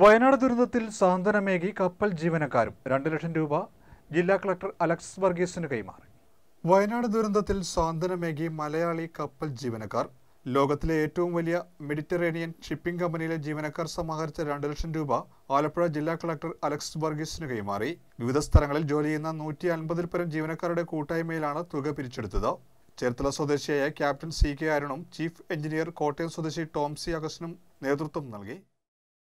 വയനാട് ദുരന്തത്തിൽ സാന്ത്വനമേകി കപ്പൽ ജീവനക്കാരും രണ്ട് ലക്ഷം രൂപ ജില്ലാ കളക്ടർ അലക്സ് വർഗീസിന് കൈമാറി വയനാട് ദുരന്തത്തിൽ സാന്ത്വനമേകി മലയാളി കപ്പൽ ജീവനക്കാർ ലോകത്തിലെ ഏറ്റവും വലിയ മെഡിറ്ററേനിയൻ ഷിപ്പിംഗ് കമ്പനിയിലെ ജീവനക്കാർ സമാഹരിച്ച രണ്ട് ലക്ഷം രൂപ ആലപ്പുഴ ജില്ലാ കളക്ടർ അലക്സ് വർഗീസിന് കൈമാറി വിവിധ സ്ഥലങ്ങളിൽ ജോലി ചെയ്യുന്ന നൂറ്റി അൻപതിൽ പരം ജീവനക്കാരുടെ കൂട്ടായ്മയിലാണ് തുക പിരിച്ചെടുത്തത് ചേർത്തല സ്വദേശിയായ ക്യാപ്റ്റൻ സി കെ അരുണും ചീഫ് എഞ്ചിനീയർ കോട്ടയം സ്വദേശി ടോംസി അഗസ്റ്റിനും നേതൃത്വം നൽകി